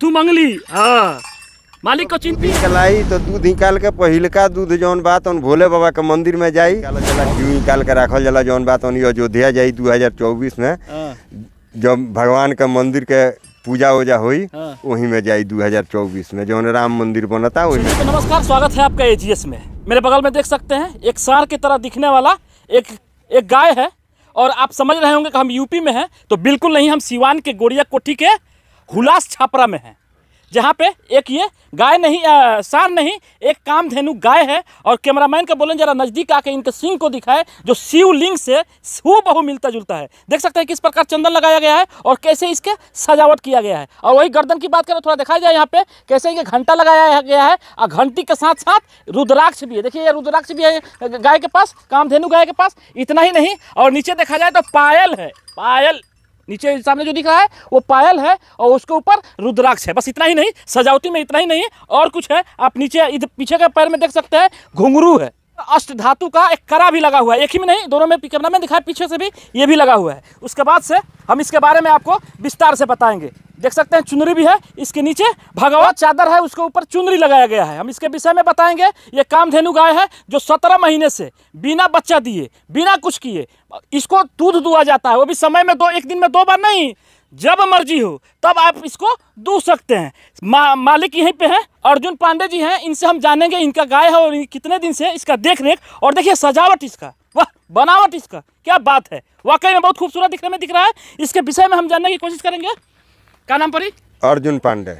तू मंगली हाँ मालिक को चिंपी निकलाई तो दूध निकाल के पहलका दूध जौन बात उन भोले बाबा के मंदिर में जाई क्यों निकाल के राखल जला जौन बात उन अयोध्या जाई 2024 में जब भगवान के मंदिर के पूजा वूजा हुई वही में जाई 2024 में जौन राम मंदिर बनता वही तो नमस्कार स्वागत है आपका एजीएस में मेरे बगल में देख सकते हैं एक सार की तरह दिखने वाला एक एक गाय है और आप समझ रहे होंगे कि हम यूपी में हैं तो बिल्कुल नहीं हम सिवान के गोरिया कोठी के हुलास छापरा में है जहाँ पे एक ये गाय नहीं आ, सार नहीं एक काम धेनु गाय है और कैमरामैन के बोलें जरा नज़दीक आके इनके सिंह को दिखाए जो शिवलिंग से हु बहु मिलता जुलता है देख सकते हैं किस प्रकार चंदन लगाया गया है और कैसे इसके सजावट किया गया है और वही गर्दन की बात करें थोड़ा दिखाया जाए यहाँ पे कैसे ये घंटा लगाया गया है और घंटी के साथ साथ रुद्राक्ष भी है देखिए ये रुद्राक्ष भी है गाय के पास कामधेनु गाय के पास इतना ही नहीं और नीचे देखा जाए तो पायल है पायल नीचे सामने जो दिख रहा है वो पायल है और उसके ऊपर रुद्राक्ष है बस इतना ही नहीं सजावटी में इतना ही नहीं है और कुछ है आप नीचे पीछे के पैर में देख सकते हैं घुंगरू है अष्ट धातु का एक करा भी लगा हुआ है एक ही में नहीं दोनों में कैमरा में दिखाया पीछे से भी ये भी लगा हुआ है उसके बाद से हम इसके बारे में आपको विस्तार से बताएंगे देख सकते हैं चुनरी भी है इसके नीचे भगवा चादर है उसके ऊपर चुनरी लगाया गया है हम इसके विषय में बताएंगे ये कामधेनु गाय है जो सत्रह महीने से बिना बच्चा दिए बिना कुछ किए इसको दूध दुआ जाता है वो भी समय में दो एक दिन में दो बार नहीं जब मर्जी हो तब आप इसको दू सकते हैं मा, मालिक यहीं पे हैं अर्जुन पांडे जी हैं इनसे हम जानेंगे इनका गाय है और कितने दिन से इसका देख रेख और देखिए सजावट इसका वाह बनावट इसका क्या बात है वाकई में बहुत खूबसूरत दिखने में दिख रहा है इसके विषय में हम जानने की कोशिश करेंगे क्या नाम परी अर्जुन पांडे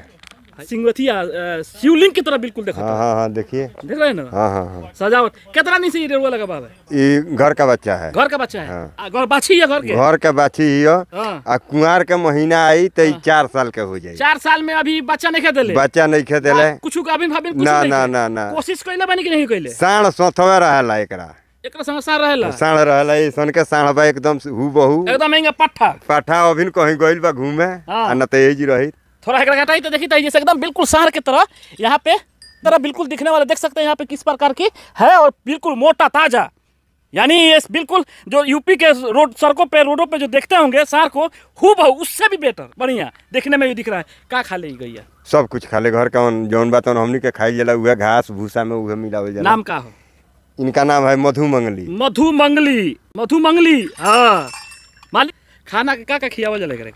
हाँ। सिंगवथिया शिवलिंग की तरह बिल्कुल देखा हाँ, तो। हाँ हाँ देखिए देख रहे ना हाँ, हाँ हाँ सजावट कितना नहीं से लगा बाबा ये घर का बच्चा है घर का बच्चा है घर बाछी है घर के घर का बाछी ही आ कुंवार महीना आई तो चार साल के हो जाए चार साल में अभी बच्चा नहीं खेदे बच्चा नहीं खेदे कुछ अभी भाभी ना ना ना ना कोशिश कर बनी की नहीं कैले साढ़ सोथवे रहा एक सन के बा एकदम हु बहु एकदम पट्ठा पट्ठा अभी कहीं गई बा घूमे आ न त थोड़ा एकड़ घटाई तो देखिए जैसे तो एकदम बिल्कुल शहर की तरह यहाँ पे तरह बिल्कुल दिखने वाले देख सकते हैं यहाँ पे किस प्रकार की है और बिल्कुल मोटा ताज़ा यानी ये बिल्कुल जो यूपी के रोड सड़कों पे रोडों पे जो देखते होंगे सार को खूब उससे भी बेटर बढ़िया देखने में ये दिख रहा है क्या खा ले गई है सब कुछ खा ले घर का जौन बात हमने के खाई जला हुआ घास भूसा में वह मिला हुआ नाम का हो इनका नाम है मधु मंगली मधु मंगली मधु मंगली हाँ मालिक खाना का का खियावा जले करे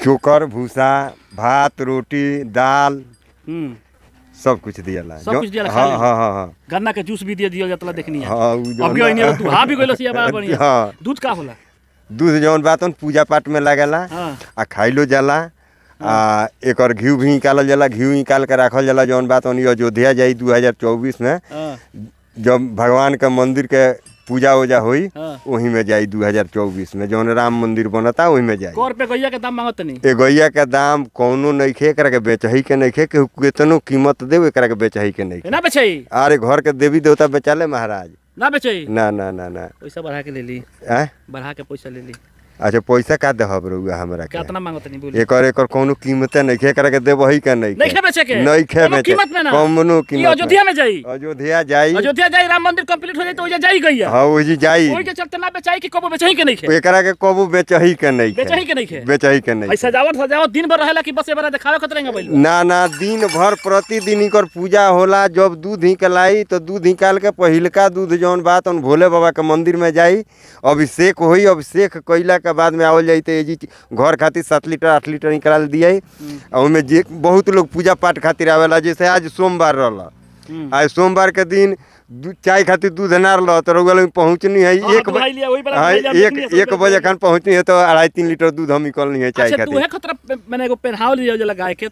चोकर भूसा भात रोटी दाल हम्म। सब कुछ दिया ला सब कुछ दिया हाँ हाँ हाँ हाँ गन्ना के जूस भी दिया दिया जाता देखनी हाँ अब ये नहीं तू हाँ भी गोइलो सिया बा बढ़िया हाँ दूध का होला दूध जौन बात उन पूजा पाठ में लगेला हाँ। आ खाइलो जाला आ एक और घी भी निकाल जाला घी निकाल के रखल जाला जौन बात उन अयोध्या जाई 2024 में हाँ। जब भगवान के मंदिर के पूजा वूजा हुई वही हाँ। में जाई 2024 में जौन राम मंदिर बनता वही में जाई कौर पे गैया के दाम मांगत नहीं ए गैया के दाम कौनो नहीं खे एकरा के बेचही के नहीं खे के कितनो कीमत देव एकरा के बेचही के नहीं ना बेचही अरे घर के देवी देवता बेचाले महाराज ना बेचही ना ना ना ना पैसा बढ़ा के ले ली बढ़ा के पैसा ले ली अच्छा पैसा का देहब रउआ हमरा के कितना मांगतनी बोली एकर एकर कोनो कीमत नइखे एकरा के देबही का नइखे नइखे बेचे के नइखे बेचे कोनो कीमत अयोध्या में जाई अयोध्या जाई अयोध्या जाई राम मंदिर कंप्लीट हो जाई तो ओजा जाई गई हां ओजी जाई ओई के चलते ना बेचाई कि कबो बेचही के नइखे एकरा के कबो बेचही के नइखे बेचही के नइखे बेचही के नइखे सजावट सजावट दिन भर रहेला की बस बड़ा दिखावे खतरे में भइल ना ना दिन भर प्रतिदिन इकर पूजा होला जब दूध निकलाई तो दूध निकाल के पहिलका दूध जौन बात उन भोले बाबा के मंदिर में जाई अभिषेक होई अभिषेक कइला के बाद में आवल जाए जी घर खातिर सात लीटर आठ लीटर निकाल दिए हम्म। और उनमें जे बहुत लोग पूजा पाठ खातिर आवेला जैसे आज सोमवार रहा हम्म। आज सोमवार के दिन चाय खातिर दूध अनार लो तो रउआ लोग पहुँचनी है एक हाँ, एक हाँ, एक बजे खान पहुँचनी है तो अढ़ाई तीन लीटर दूध हम निकलनी है चाय अच्छा, खातिर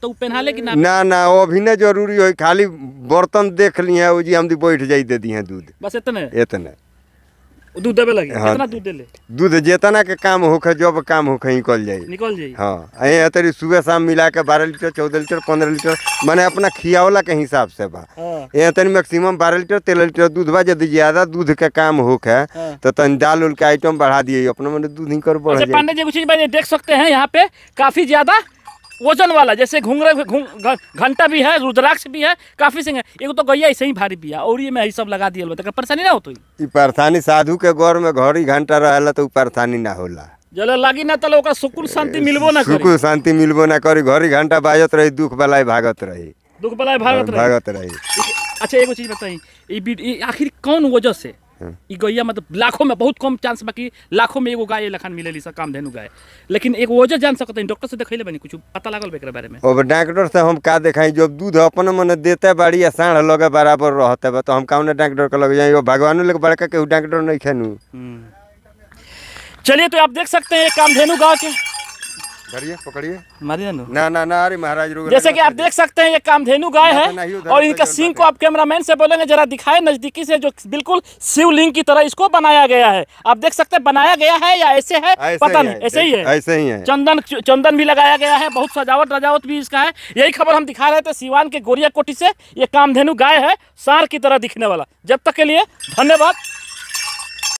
तो ना ना वो भी ना जरूरी है खाली बर्तन देख ली है वो जी हम बैठ जाए दे दी है दूध बस इतने इतने दूध देवे हाँ, कितना दूध देले दूध जितना के काम होखे जब काम होखे निकल जाई निकल जाई हाँ तेरी सुबह शाम मिला के बारह लीटर चौदह लीटर पंद्रह लीटर मैंने अपना खियावला के हिसाब से बा यहाँ तनी मैक्सिमम बारह लीटर तेरह लीटर दूध बा यदि ज्यादा दूध के काम होखे हाँ। तो दाल उल के आइटम बढ़ा दिए अपना मैंने दूध ही कर बढ़ कुछ अच्छा, देख सकते हैं यहाँ पे काफी ज्यादा वजन वाला जैसे घुंघरे घंटा भी है रुद्राक्ष भी है काफी सिंह है एक तो गैया ऐसे ही भारी पिया और ये मैं सब लगा दिया तो परेशानी ना होती तो परेशानी साधु के गौर में घड़ी घंटा रह तो परेशानी ना होला जल लागी ना तो सुकुल शांति मिलबो ना सुकुल शांति मिलबो ना करी घड़ी घंटा बाजत रही दुख बलाय भागत रही दुख बलाय भागत रही भागत रही अच्छा एक चीज बताई आखिर कौन वजह से ई गैया मतलब लाखों में बहुत कम चांस बाकी लाखों में एगो गाय लखन मिले ली काम धेनु गाय लेकिन एक वजह जान सकते हैं डॉक्टर से देखे बनी कुछ पता लगल एकरा बारे में अब डॉक्टर से हम का देखाई जब दूध अपन मन देते बाड़ी या साढ़ लगे बराबर रहते बा तो हम कौन डॉक्टर के लगे जाए भगवान लगे बड़का के डॉक्टर नहीं खेनू चलिए तो आप देख सकते हैं काम धेनु गाँव के पकड़िए ना ना ना अरे महाराज रुक जैसे कि आप देख सकते हैं ये कामधेनु गाय है तो और इनका सिंह को आप कैमरामैन से बोलेंगे जरा दिखाए नजदीकी से जो बिल्कुल शिवलिंग की तरह इसको बनाया गया है आप देख सकते हैं बनाया गया है या ऐसे है पता नहीं ऐसे ही है ऐसे ही है चंदन चंदन भी लगाया गया है बहुत सजावट रजावट भी इसका है यही खबर हम दिखा रहे थे सिवान के गोरिया कोटी से ये कामधेनु गाय है सार की तरह दिखने वाला जब तक के लिए धन्यवाद